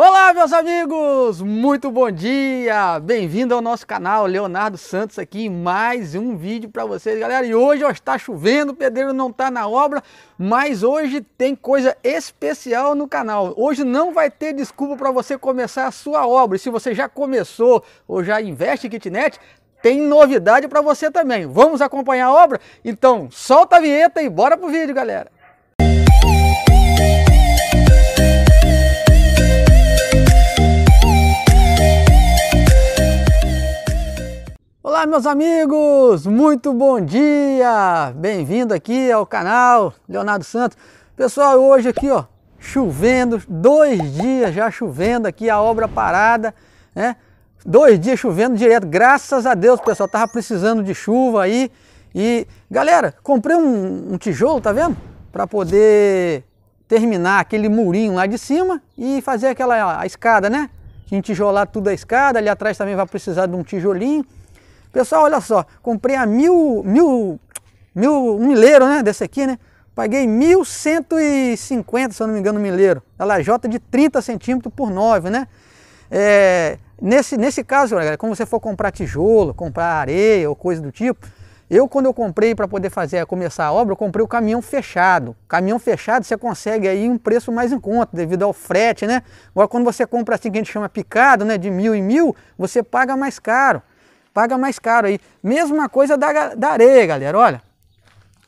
Olá, meus amigos! Muito bom dia! Bem-vindo ao nosso canal Leonardo Santos aqui em mais um vídeo para vocês, galera. E hoje ó, está chovendo, o pedreiro não está na obra, mas hoje tem coisa especial no canal. Hoje não vai ter desculpa para você começar a sua obra. E se você já começou ou já investe em kitnet, tem novidade para você também. Vamos acompanhar a obra? Então, solta a vinheta e bora pro vídeo, galera! Música Olá meus amigos, muito bom dia! Bem-vindo aqui ao canal Leonardo Santos. Pessoal, hoje aqui ó, chovendo, dois dias já chovendo aqui, a obra parada, né? Dois dias chovendo direto, graças a Deus, pessoal, tava precisando de chuva aí. E galera, comprei um, um tijolo, tá vendo? Para poder terminar aquele murinho lá de cima e fazer aquela a escada, né? tijolar tudo a escada, ali atrás também vai precisar de um tijolinho. Pessoal, olha só, comprei a mil, mil, mil um milheiro, né, desse aqui, né? Paguei 1.150, se eu não me engano, milheiro. É a lajota de 30 centímetros por 9, né? É, nesse, nesse caso, galera, como você for comprar tijolo, comprar areia ou coisa do tipo, eu, quando eu comprei para poder fazer começar a obra, eu comprei o caminhão fechado. Caminhão fechado você consegue aí um preço mais em conta, devido ao frete, né? Agora, quando você compra assim, que a gente chama picado, né, de mil e mil, você paga mais caro paga mais caro aí. Mesma coisa da, da areia, galera, olha.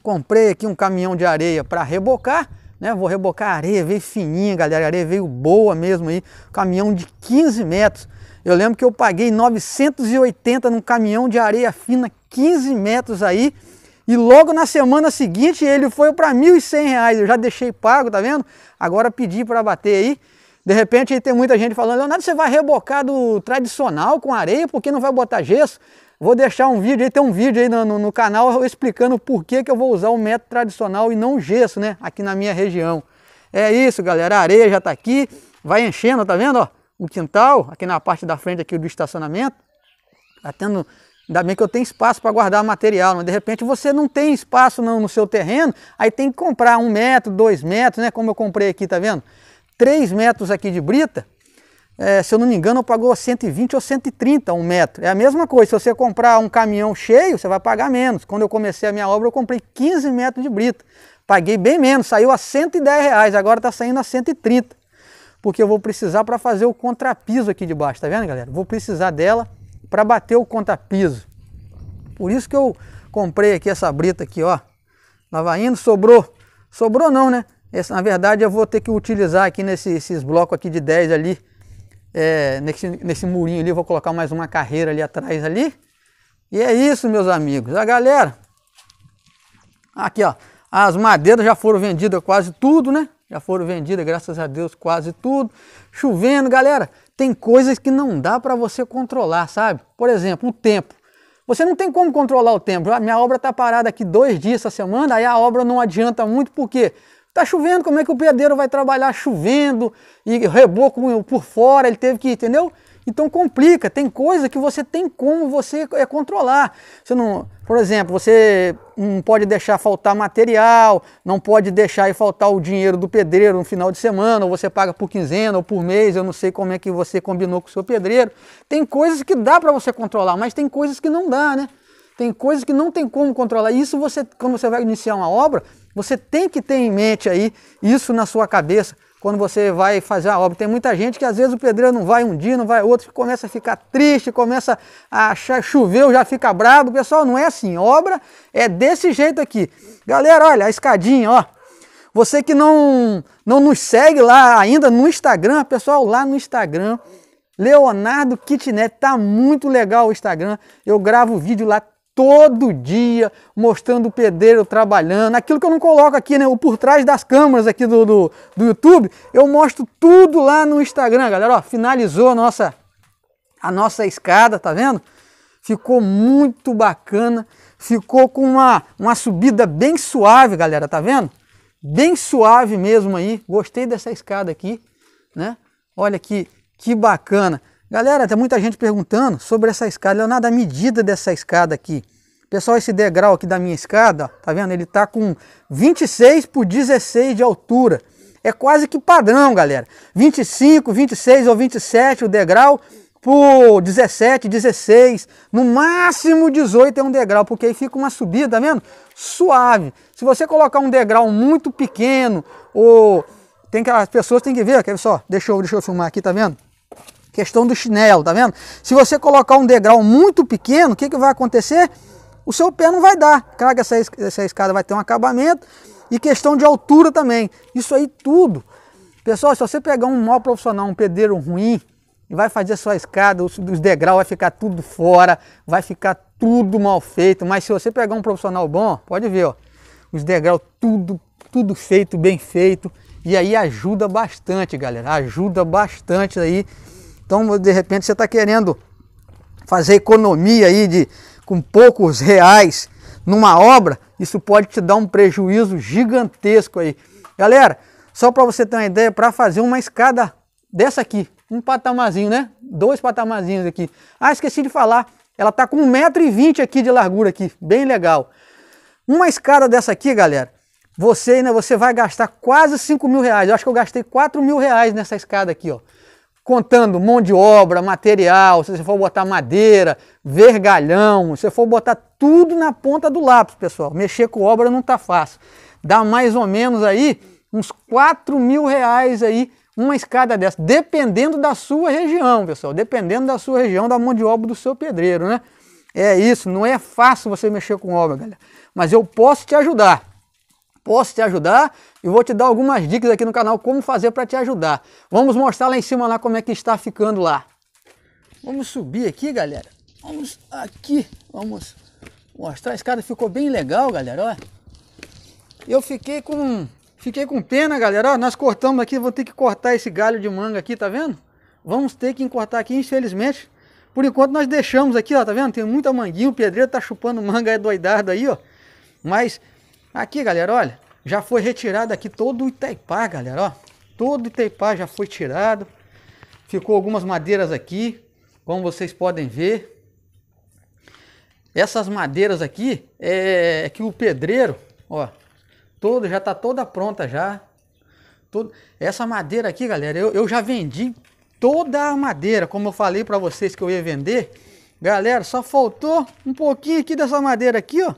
Comprei aqui um caminhão de areia para rebocar, né? Vou rebocar a areia, veio fininha, galera, a areia veio boa mesmo aí. Caminhão de 15 metros. Eu lembro que eu paguei 980 num caminhão de areia fina, 15 metros aí. E logo na semana seguinte ele foi para R$ 1.100. Eu já deixei pago, tá vendo? Agora pedi para bater aí de repente tem muita gente falando, Leonardo, você vai rebocar do tradicional com areia, porque não vai botar gesso? Vou deixar um vídeo aí, tem um vídeo aí no, no, no canal explicando por que, que eu vou usar o método tradicional e não gesso, né? Aqui na minha região. É isso, galera. A areia já está aqui, vai enchendo, tá vendo? Ó, o quintal, aqui na parte da frente aqui do estacionamento. Tá tendo Ainda bem que eu tenho espaço para guardar material, mas de repente você não tem espaço não no seu terreno, aí tem que comprar um metro, dois metros, né? Como eu comprei aqui, tá vendo? 3 metros aqui de brita, é, se eu não me engano, pagou 120 ou 130 um metro. É a mesma coisa, se você comprar um caminhão cheio, você vai pagar menos. Quando eu comecei a minha obra, eu comprei 15 metros de brita. Paguei bem menos, saiu a 110 reais, agora está saindo a 130. Porque eu vou precisar para fazer o contrapiso aqui de baixo, tá vendo, galera? Vou precisar dela para bater o contrapiso. Por isso que eu comprei aqui essa brita aqui, ó. Lá vai indo, sobrou. Sobrou não, né? Essa, na verdade, eu vou ter que utilizar aqui nesses blocos aqui de 10 ali, é, nesse, nesse murinho ali, vou colocar mais uma carreira ali atrás ali. E é isso, meus amigos. A galera, aqui ó, as madeiras já foram vendidas quase tudo, né? Já foram vendidas, graças a Deus, quase tudo. Chovendo, galera, tem coisas que não dá para você controlar, sabe? Por exemplo, o tempo. Você não tem como controlar o tempo. A minha obra está parada aqui dois dias essa semana, aí a obra não adianta muito, por quê? Porque Tá chovendo, como é que o pedreiro vai trabalhar chovendo e reboco por fora, ele teve que, entendeu? Então complica, tem coisa que você tem como você é, controlar. Você não, por exemplo, você não pode deixar faltar material, não pode deixar e faltar o dinheiro do pedreiro no final de semana, ou você paga por quinzena ou por mês, eu não sei como é que você combinou com o seu pedreiro. Tem coisas que dá para você controlar, mas tem coisas que não dá, né? Tem coisas que não tem como controlar. Isso você, quando você vai iniciar uma obra, você tem que ter em mente aí isso na sua cabeça quando você vai fazer a obra. Tem muita gente que às vezes o pedreiro não vai um dia, não vai outro, começa a ficar triste, começa a achar, choveu, já fica bravo. Pessoal, não é assim. Obra é desse jeito aqui. Galera, olha, a escadinha, ó. Você que não, não nos segue lá ainda no Instagram, pessoal, lá no Instagram, Leonardo Kitnet, tá muito legal o Instagram. Eu gravo vídeo lá todo dia, mostrando o pedreiro trabalhando. Aquilo que eu não coloco aqui, né? O por trás das câmeras aqui do, do, do YouTube, eu mostro tudo lá no Instagram, galera. Ó, finalizou a nossa, a nossa escada, tá vendo? Ficou muito bacana. Ficou com uma, uma subida bem suave, galera, tá vendo? Bem suave mesmo aí. Gostei dessa escada aqui, né? Olha aqui que bacana. Galera, tem muita gente perguntando sobre essa escada. Leonardo, a medida dessa escada aqui. Pessoal, esse degrau aqui da minha escada, ó, tá vendo? Ele tá com 26 por 16 de altura. É quase que padrão, galera. 25, 26 ou 27 o degrau por 17, 16, no máximo 18 é um degrau, porque aí fica uma subida, tá vendo? Suave. Se você colocar um degrau muito pequeno, ou tem que as pessoas têm que ver, quer ver só? Deixa eu, deixa eu filmar aqui, tá vendo? Questão do chinelo, tá vendo? Se você colocar um degrau muito pequeno, o que, que vai acontecer? O seu pé não vai dar. Claro que essa, essa escada vai ter um acabamento e questão de altura também. Isso aí tudo. Pessoal, se você pegar um mau profissional, um pedreiro ruim, e vai fazer a sua escada, os degraus vai ficar tudo fora, vai ficar tudo mal feito. Mas se você pegar um profissional bom, pode ver, ó, os degraus tudo, tudo feito, bem feito. E aí ajuda bastante, galera. Ajuda bastante aí então, de repente, você está querendo fazer economia aí de, com poucos reais numa obra, isso pode te dar um prejuízo gigantesco aí. Galera, só para você ter uma ideia, para fazer uma escada dessa aqui, um patamarzinho, né? Dois patamarzinhos aqui. Ah, esqueci de falar, ela está com 1,20m aqui de largura aqui, bem legal. Uma escada dessa aqui, galera, você, né, você vai gastar quase 5 mil reais. Eu acho que eu gastei 4 mil reais nessa escada aqui, ó contando mão de obra, material, se você for botar madeira, vergalhão, se você for botar tudo na ponta do lápis, pessoal. Mexer com obra não tá fácil. Dá mais ou menos aí uns 4 mil reais aí uma escada dessa, dependendo da sua região, pessoal, dependendo da sua região, da mão de obra do seu pedreiro, né? É isso, não é fácil você mexer com obra, galera, mas eu posso te ajudar posso te ajudar e vou te dar algumas dicas aqui no canal como fazer para te ajudar. Vamos mostrar lá em cima lá como é que está ficando lá. Vamos subir aqui, galera. Vamos aqui, vamos mostrar. Esse cara ficou bem legal, galera, ó. Eu fiquei com fiquei com pena, galera, ó, nós cortamos aqui, vou ter que cortar esse galho de manga aqui, tá vendo? Vamos ter que encortar aqui, infelizmente. Por enquanto nós deixamos aqui, ó, tá vendo? Tem muita manguinha, o pedreiro tá chupando manga é doidado aí, ó. Mas Aqui, galera, olha, já foi retirado aqui todo o Itaipá, galera, ó. Todo o Itaipá já foi tirado. Ficou algumas madeiras aqui, como vocês podem ver. Essas madeiras aqui é, é que o pedreiro, ó, todo já tá toda pronta já. Todo, essa madeira aqui, galera, eu, eu já vendi toda a madeira, como eu falei para vocês que eu ia vender. Galera, só faltou um pouquinho aqui dessa madeira aqui, ó.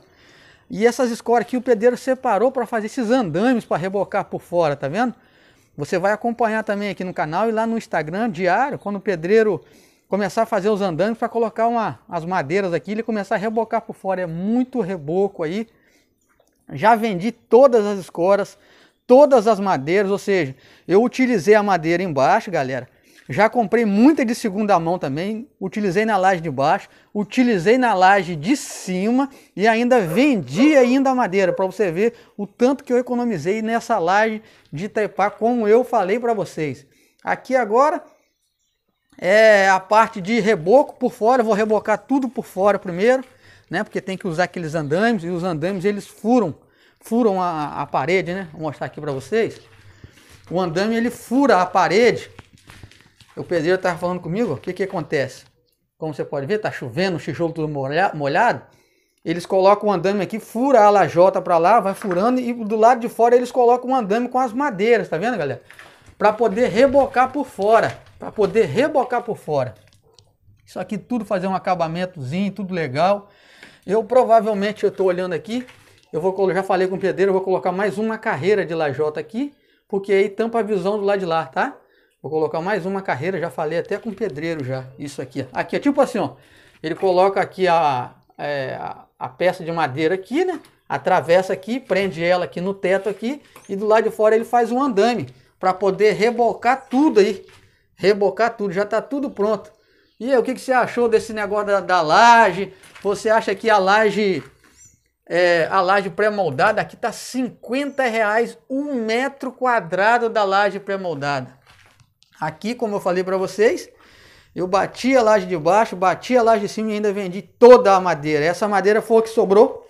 E essas escoras aqui o pedreiro separou para fazer esses andames para rebocar por fora, tá vendo? Você vai acompanhar também aqui no canal e lá no Instagram diário, quando o pedreiro começar a fazer os andames para colocar uma, as madeiras aqui, ele começar a rebocar por fora. É muito reboco aí. Já vendi todas as escoras, todas as madeiras, ou seja, eu utilizei a madeira embaixo, galera, já comprei muita de segunda mão também, utilizei na laje de baixo, utilizei na laje de cima e ainda vendi ainda a madeira, para você ver o tanto que eu economizei nessa laje de trepar, como eu falei para vocês. Aqui agora é a parte de reboco por fora, vou rebocar tudo por fora primeiro, né? Porque tem que usar aqueles andames e os andames eles furam, furam a, a parede, né? Vou mostrar aqui para vocês. O andame ele fura a parede o pedreiro estava falando comigo, o que, que acontece? Como você pode ver, está chovendo, o tijolo tudo molhado. Eles colocam o um andame aqui, fura a lajota para lá, vai furando e do lado de fora eles colocam um andame com as madeiras, tá vendo, galera? Para poder rebocar por fora, para poder rebocar por fora. Isso aqui tudo fazer um acabamentozinho, tudo legal. Eu provavelmente eu estou olhando aqui, eu vou já falei com o pedreiro, eu vou colocar mais uma carreira de lajota aqui, porque aí tampa a visão do lado de lá, tá? Vou colocar mais uma carreira, já falei até com pedreiro já, isso aqui. Aqui é tipo assim, ó, ele coloca aqui a, é, a peça de madeira aqui, né? Atravessa aqui, prende ela aqui no teto aqui e do lado de fora ele faz um andame para poder rebocar tudo aí. Rebocar tudo, já está tudo pronto. E aí, o que, que, você achou desse negócio da, da laje? Você acha que a laje é, laje pré-moldada aqui tá 50 reais um metro quadrado da laje pré-moldada. Aqui, como eu falei para vocês, eu bati a laje de baixo, bati a laje de cima e ainda vendi toda a madeira. Essa madeira foi a que sobrou.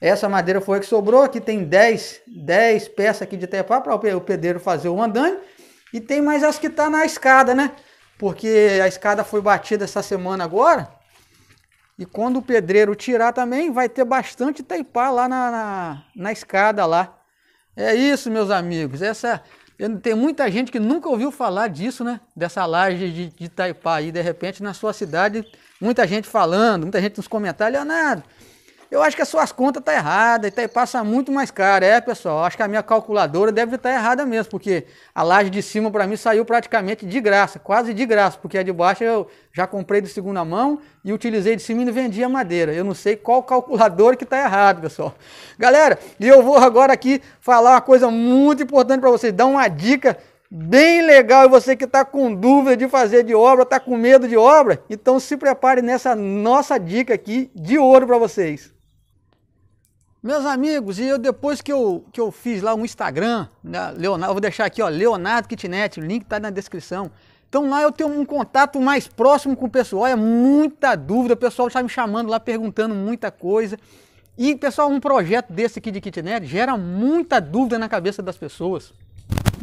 Essa madeira foi a que sobrou. Aqui tem 10, 10 peças aqui de tepá para o pedreiro fazer o andame. E tem mais as que tá na escada, né? Porque a escada foi batida essa semana agora. E quando o pedreiro tirar também, vai ter bastante teipá lá na, na, na escada lá. É isso, meus amigos. Essa tem muita gente que nunca ouviu falar disso, né? Dessa laje de, de Itaipá. de repente, na sua cidade, muita gente falando, muita gente nos comentários, Leonardo, eu acho que as suas contas estão tá erradas, tá, passa muito mais caro. É, pessoal, acho que a minha calculadora deve estar tá errada mesmo, porque a laje de cima para mim saiu praticamente de graça, quase de graça, porque a de baixo eu já comprei de segunda mão e utilizei de cima e vendi a madeira. Eu não sei qual calculadora que está errado, pessoal. Galera, e eu vou agora aqui falar uma coisa muito importante para vocês, dar uma dica bem legal e você que está com dúvida de fazer de obra, está com medo de obra, então se prepare nessa nossa dica aqui de ouro para vocês. Meus amigos, e eu depois que eu, que eu fiz lá um Instagram, né, Leonardo, vou deixar aqui, ó, Leonardo Kitnet, o link está na descrição. Então lá eu tenho um contato mais próximo com o pessoal, é muita dúvida, o pessoal está me chamando lá perguntando muita coisa. E pessoal, um projeto desse aqui de kitnet gera muita dúvida na cabeça das pessoas.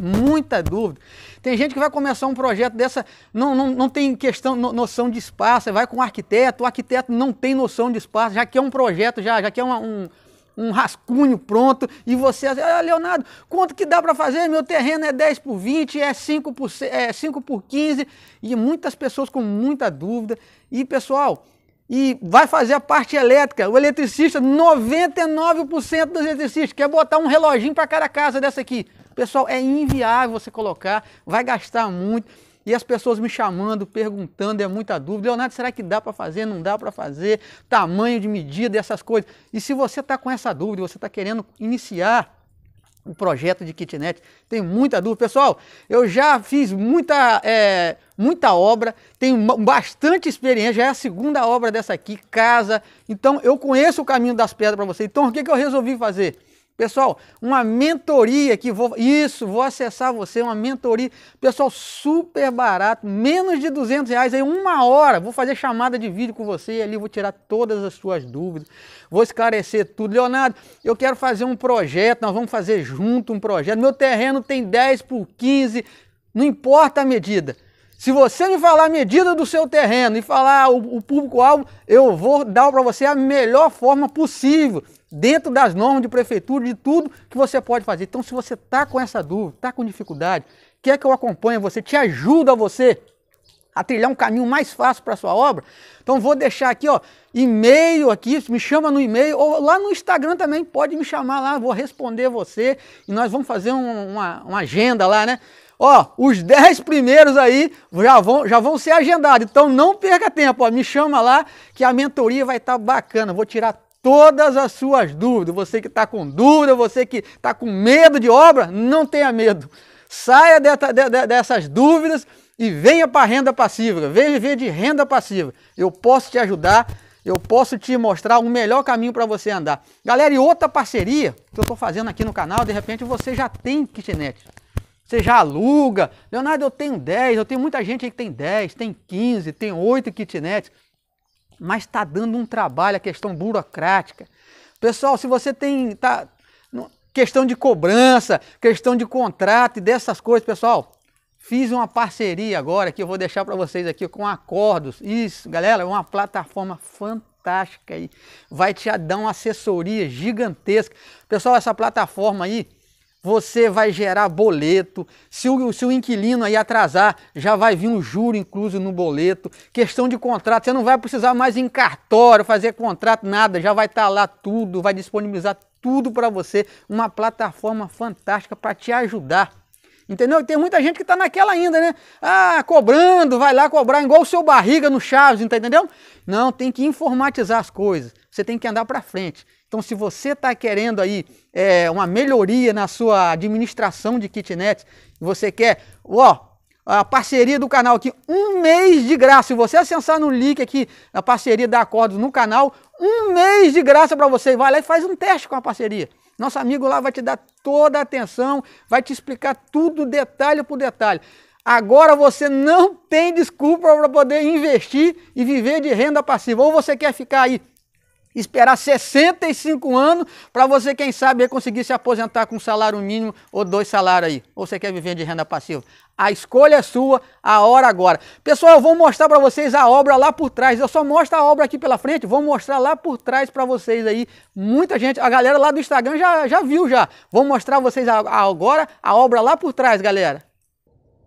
Muita dúvida. Tem gente que vai começar um projeto dessa, não, não, não tem questão, no, noção de espaço, vai com um arquiteto, o arquiteto não tem noção de espaço, já quer é um projeto, já, já quer é uma, um, um rascunho pronto e você, ah, Leonardo, quanto que dá para fazer? Meu terreno é 10 por 20, é 5 por, é 5 por 15 e muitas pessoas com muita dúvida. E pessoal, e vai fazer a parte elétrica. O eletricista, 99% dos eletricistas, quer botar um reloginho para cada casa dessa aqui. Pessoal, é inviável você colocar, vai gastar muito. E as pessoas me chamando, perguntando, é muita dúvida. Leonardo, será que dá para fazer? Não dá para fazer? Tamanho de medida, essas coisas. E se você está com essa dúvida, você está querendo iniciar um projeto de kitnet, tem muita dúvida. Pessoal, eu já fiz muita, é, muita obra, tenho bastante experiência, já é a segunda obra dessa aqui, casa. Então eu conheço o caminho das pedras para você. Então o que, que eu resolvi fazer? Pessoal, uma mentoria que vou. Isso, vou acessar você, uma mentoria. Pessoal, super barato, menos de 200 reais, aí uma hora. Vou fazer chamada de vídeo com você e ali vou tirar todas as suas dúvidas, vou esclarecer tudo. Leonardo, eu quero fazer um projeto, nós vamos fazer junto um projeto. Meu terreno tem 10 por 15, não importa a medida. Se você me falar a medida do seu terreno e falar o, o público-alvo, eu vou dar para você a melhor forma possível dentro das normas de prefeitura, de tudo que você pode fazer. Então, se você está com essa dúvida, está com dificuldade, quer que eu acompanhe você, te ajuda você a trilhar um caminho mais fácil para a sua obra, então vou deixar aqui, ó, e-mail aqui, me chama no e-mail, ou lá no Instagram também, pode me chamar lá, vou responder você, e nós vamos fazer um, uma, uma agenda lá, né? Ó, os 10 primeiros aí já vão, já vão ser agendados, então não perca tempo, ó, me chama lá que a mentoria vai estar tá bacana, vou tirar todas as suas dúvidas. Você que está com dúvida, você que está com medo de obra, não tenha medo. Saia dessas dúvidas e venha para a renda passiva. Venha viver de renda passiva. Eu posso te ajudar, eu posso te mostrar o melhor caminho para você andar. Galera, e outra parceria que eu estou fazendo aqui no canal, de repente você já tem kitnet. Você já aluga. Leonardo, eu tenho 10, eu tenho muita gente aí que tem 10, tem 15, tem 8 kitnets mas está dando um trabalho a questão burocrática. Pessoal, se você tem tá, questão de cobrança, questão de contrato e dessas coisas, pessoal, fiz uma parceria agora que eu vou deixar para vocês aqui com Acordos. Isso, galera, é uma plataforma fantástica aí, vai te dar uma assessoria gigantesca. Pessoal, essa plataforma aí você vai gerar boleto. Se o, se o inquilino aí atrasar, já vai vir um juro incluso no boleto. Questão de contrato, você não vai precisar mais em cartório fazer contrato, nada, já vai estar tá lá tudo, vai disponibilizar tudo para você. Uma plataforma fantástica para te ajudar Entendeu? tem muita gente que está naquela ainda, né? Ah, cobrando, vai lá cobrar igual o seu barriga no Chaves, tá entendeu? Não, tem que informatizar as coisas. Você tem que andar para frente. Então, se você está querendo aí é, uma melhoria na sua administração de kitnet, você quer, ó, a parceria do canal aqui, um mês de graça. Se você acessar no link aqui, a parceria da Acordos no canal, um mês de graça para você. Vai lá e faz um teste com a parceria. Nosso amigo lá vai te dar toda a atenção, vai te explicar tudo detalhe por detalhe. Agora você não tem desculpa para poder investir e viver de renda passiva. Ou você quer ficar aí Esperar 65 anos para você, quem sabe, conseguir se aposentar com um salário mínimo ou dois salários aí. Ou você quer viver de renda passiva? A escolha é sua, a hora agora. Pessoal, eu vou mostrar para vocês a obra lá por trás. Eu só mostro a obra aqui pela frente, vou mostrar lá por trás para vocês aí. Muita gente, a galera lá do Instagram já, já viu já. Vou mostrar vocês a, a, agora a obra lá por trás, galera.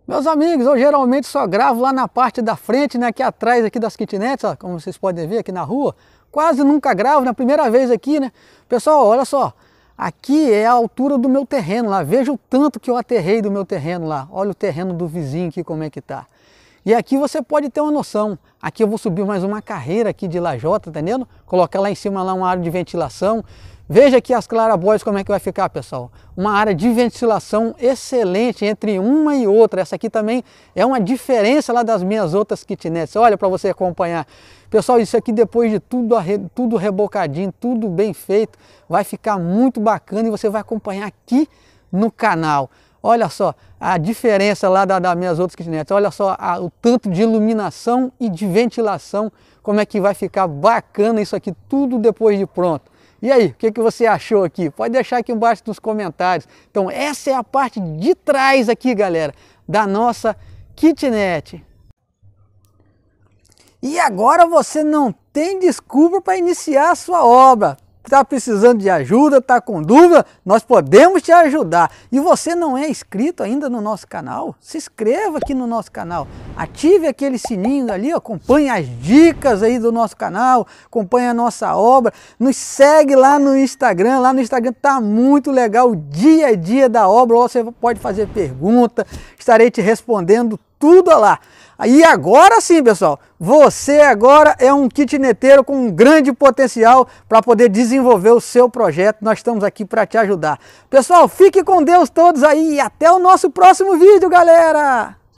Meus amigos, eu geralmente só gravo lá na parte da frente, né, aqui é atrás aqui das kitnets, ó, como vocês podem ver aqui na rua quase nunca gravo, na primeira vez aqui, né? Pessoal, olha só, aqui é a altura do meu terreno lá, veja o tanto que eu aterrei do meu terreno lá, olha o terreno do vizinho aqui como é que tá. E aqui você pode ter uma noção, aqui eu vou subir mais uma carreira aqui de lajota, tá entendendo? Colocar lá em cima lá uma área de ventilação, Veja aqui as claraboias como é que vai ficar, pessoal. Uma área de ventilação excelente entre uma e outra. Essa aqui também é uma diferença lá das minhas outras kitnets. Olha para você acompanhar. Pessoal, isso aqui depois de tudo, tudo rebocadinho, tudo bem feito, vai ficar muito bacana e você vai acompanhar aqui no canal. Olha só a diferença lá das da minhas outras kitnets. Olha só a, o tanto de iluminação e de ventilação, como é que vai ficar bacana isso aqui tudo depois de pronto. E aí, o que, que você achou aqui? Pode deixar aqui embaixo nos comentários. Então, essa é a parte de trás aqui, galera, da nossa kitnet. E agora você não tem desculpa para iniciar a sua obra está precisando de ajuda, está com dúvida, nós podemos te ajudar. E você não é inscrito ainda no nosso canal? Se inscreva aqui no nosso canal, ative aquele sininho ali, acompanhe as dicas aí do nosso canal, acompanhe a nossa obra, nos segue lá no Instagram, lá no Instagram tá muito legal o dia a dia da obra, você pode fazer pergunta, estarei te respondendo tudo lá. E agora sim, pessoal, você agora é um kitneteiro com um grande potencial para poder desenvolver o seu projeto. Nós estamos aqui para te ajudar. Pessoal, fique com Deus todos aí e até o nosso próximo vídeo, galera!